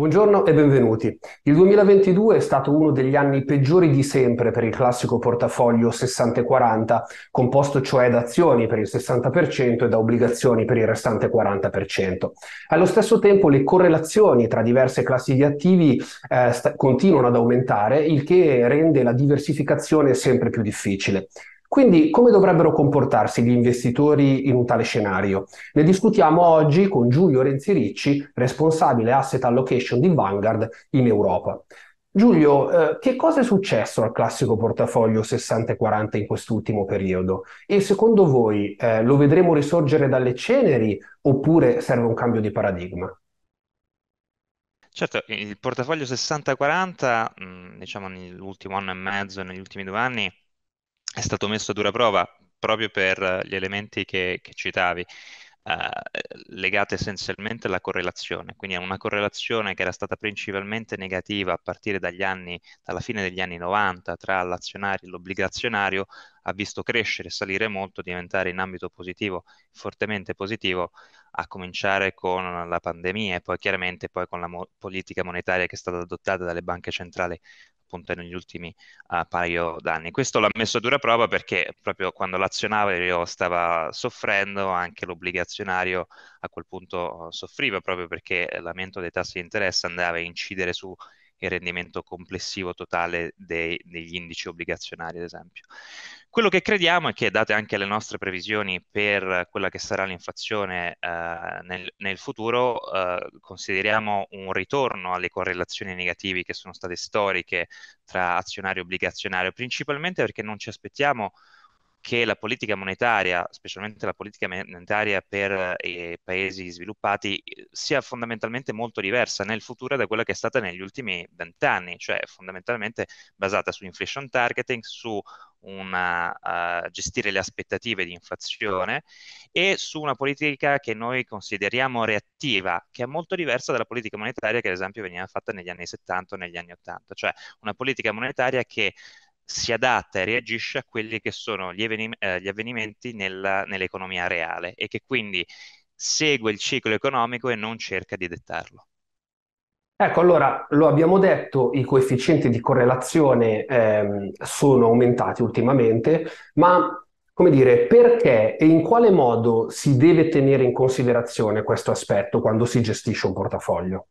Buongiorno e benvenuti. Il 2022 è stato uno degli anni peggiori di sempre per il classico portafoglio 60-40, composto cioè da azioni per il 60% e da obbligazioni per il restante 40%. Allo stesso tempo le correlazioni tra diverse classi di attivi eh, sta- continuano ad aumentare, il che rende la diversificazione sempre più difficile. Quindi come dovrebbero comportarsi gli investitori in un tale scenario? Ne discutiamo oggi con Giulio Renzi Ricci, responsabile asset allocation di Vanguard in Europa. Giulio, eh, che cosa è successo al classico portafoglio 60-40 in quest'ultimo periodo? E secondo voi eh, lo vedremo risorgere dalle ceneri oppure serve un cambio di paradigma? Certo, il portafoglio 60-40, mm, diciamo nell'ultimo anno e mezzo, negli ultimi due anni, è stato messo a dura prova proprio per eh, gli elementi che, che citavi, eh, legati essenzialmente alla correlazione. Quindi è una correlazione che era stata principalmente negativa a partire dagli anni, dalla fine degli anni 90 tra l'azionario e l'obbligazionario, ha visto crescere, salire molto, diventare in ambito positivo, fortemente positivo, a cominciare con la pandemia e poi chiaramente poi con la mo- politica monetaria che è stata adottata dalle banche centrali appunto negli ultimi uh, paio d'anni. Questo l'ha messo a dura prova perché proprio quando l'azionario stava soffrendo, anche l'obbligazionario a quel punto eh, soffriva proprio perché l'aumento dei tassi di interesse andava a incidere su il rendimento complessivo totale dei, degli indici obbligazionari, ad esempio. Quello che crediamo è che, date anche le nostre previsioni per quella che sarà l'inflazione eh, nel, nel, futuro, eh, consideriamo un ritorno alle correlazioni negative che sono state storiche tra azionario e obbligazionario, principalmente perché non ci aspettiamo che la politica monetaria, specialmente la politica monetaria per eh, i paesi sviluppati, sia fondamentalmente molto diversa nel futuro da quella che è stata negli ultimi vent'anni, cioè fondamentalmente basata su inflation targeting, su una, uh, gestire le aspettative di inflazione e su una politica che noi consideriamo reattiva, che è molto diversa dalla politica monetaria che ad esempio veniva fatta negli anni 70 o negli anni 80, cioè una politica monetaria che si adatta e reagisce a quelli che sono gli, avvenim- eh, gli avvenimenti nella, nell'economia reale e che quindi segue il ciclo economico e non cerca di dettarlo. Ecco, allora lo abbiamo detto, i coefficienti di correlazione ehm, sono aumentati ultimamente, ma come dire, perché e in quale modo si deve tenere in considerazione questo aspetto quando si gestisce un portafoglio?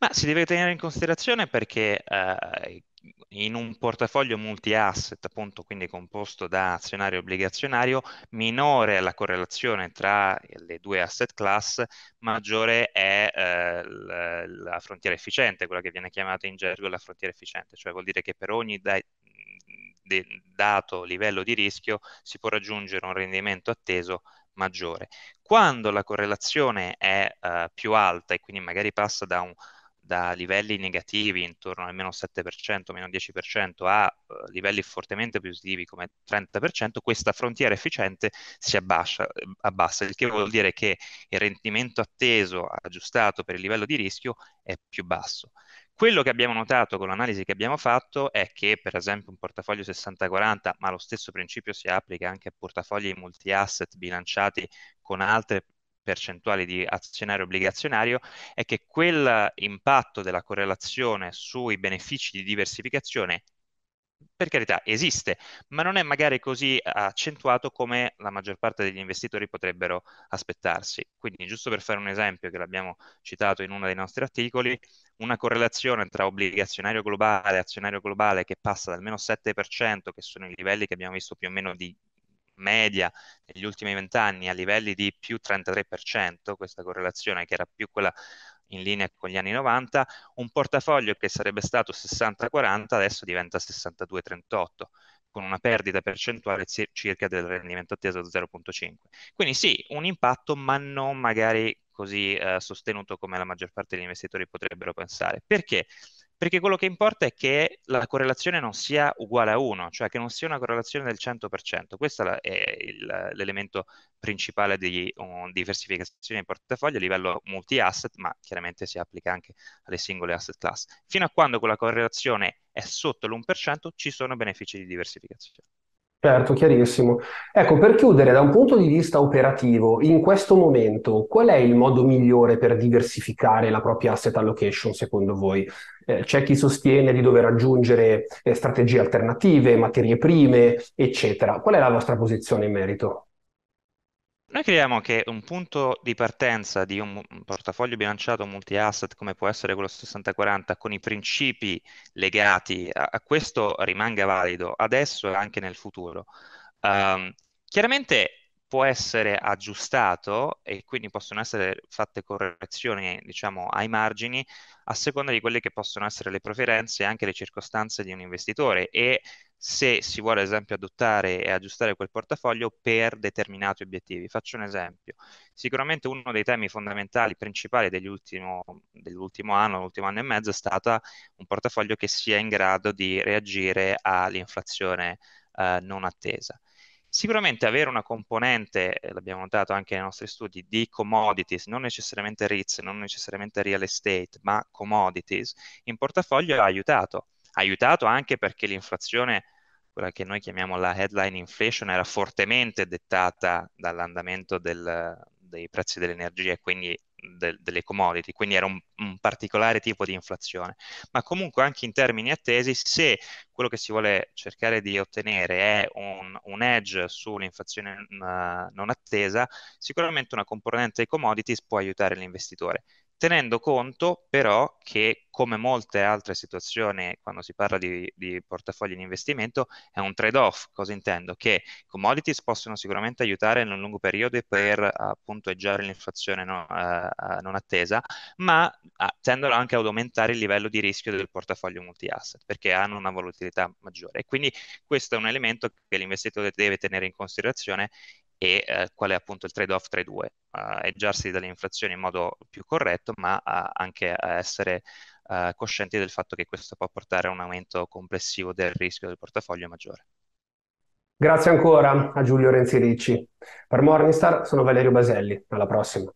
Ma si deve tenere in considerazione perché eh, in un portafoglio multi-asset, appunto, quindi composto da azionario e obbligazionario, minore è la correlazione tra le due asset class, maggiore è eh, la, la frontiera efficiente, quella che viene chiamata in gergo la frontiera efficiente, cioè vuol dire che per ogni da- de- dato livello di rischio si può raggiungere un rendimento atteso maggiore. Quando la correlazione è eh, più alta e quindi magari passa da un da livelli negativi intorno al meno 7%, meno 10% a eh, livelli fortemente positivi come 30%, questa frontiera efficiente si abbassa, eh, abbassa, il che vuol dire che il rendimento atteso aggiustato per il livello di rischio è più basso. Quello che abbiamo notato con l'analisi che abbiamo fatto è che per esempio un portafoglio 60-40, ma lo stesso principio si applica anche a portafogli multi-asset bilanciati con altre percentuali di azionario obbligazionario è che quell'impatto della correlazione sui benefici di diversificazione per carità, esiste, ma non è magari così accentuato come la maggior parte degli investitori potrebbero aspettarsi. Quindi, giusto per fare un esempio che l'abbiamo citato in uno dei nostri articoli, una correlazione tra obbligazionario globale e azionario globale che passa dal meno 7%, che sono i livelli che abbiamo visto più o meno di media negli ultimi vent'anni a livelli di più 33%, questa correlazione che era più quella in linea con gli anni 90, un portafoglio che sarebbe stato 60-40 adesso diventa 62-38 con una perdita percentuale circa del rendimento atteso 0.5. Quindi sì, un impatto, ma non magari così eh, sostenuto come la maggior parte degli investitori potrebbero pensare. Perché? perché quello che importa è che la correlazione non sia uguale a 1, cioè che non sia una correlazione del 100%. Questo è il, l'elemento principale di um, diversificazione di portafoglio a livello multi-asset, ma chiaramente si applica anche alle singole asset class. Fino a quando quella correlazione è sotto l'1%, ci sono benefici di diversificazione. Certo, chiarissimo. Ecco, per chiudere, da un punto di vista operativo, in questo momento, qual è il modo migliore per diversificare la propria asset allocation, secondo voi? Eh, c'è chi sostiene di dover aggiungere eh, strategie alternative, materie prime, eccetera. Qual è la vostra posizione in merito? Noi crediamo che un punto di partenza di un portafoglio bilanciato multi-asset come può essere quello 60-40 con i principi legati a, a questo rimanga valido adesso e anche nel futuro. Um, chiaramente può essere aggiustato e quindi possono essere fatte correzioni diciamo, ai margini a seconda di quelle che possono essere le preferenze e anche le circostanze di un investitore e se si vuole ad esempio adottare e aggiustare quel portafoglio per determinati obiettivi. Faccio un esempio. Sicuramente uno dei temi fondamentali principali dell'ultimo anno, l'ultimo anno e mezzo è stato un portafoglio che sia in grado di reagire all'inflazione eh, non attesa. Sicuramente avere una componente, eh, l'abbiamo notato anche nei nostri studi, di commodities, non necessariamente REITs, non necessariamente real estate, ma commodities in portafoglio ha aiutato aiutato anche perché l'inflazione, quella che noi chiamiamo la headline inflation, era fortemente dettata dall'andamento del, dei prezzi dell'energia e quindi de, delle commodity, quindi era un, un, particolare tipo di inflazione. Ma comunque anche in termini attesi, se quello che si vuole cercare di ottenere è un, un edge sull'inflazione uh, non attesa, sicuramente una componente dei commodities può aiutare l'investitore tenendo conto però che come molte altre situazioni quando si parla di, di portafogli di investimento è un trade-off, cosa intendo? Che i commodities possono sicuramente aiutare nel lungo periodo per uh, punteggiare l'inflazione no, uh, non attesa, ma uh, tendono anche ad aumentare il livello di rischio del portafoglio multi-asset perché hanno una volatilità maggiore e quindi questo è un elemento che l'investitore deve tenere in considerazione e eh, qual è appunto il trade-off tra i due, eggiarsi dall'inflazione in modo più corretto, ma anche a essere eh, coscienti del fatto che questo può portare a un aumento complessivo del rischio del portafoglio maggiore. Grazie ancora a Giulio Renzi Ricci. Per Morningstar sono Valerio Baselli. Alla prossima.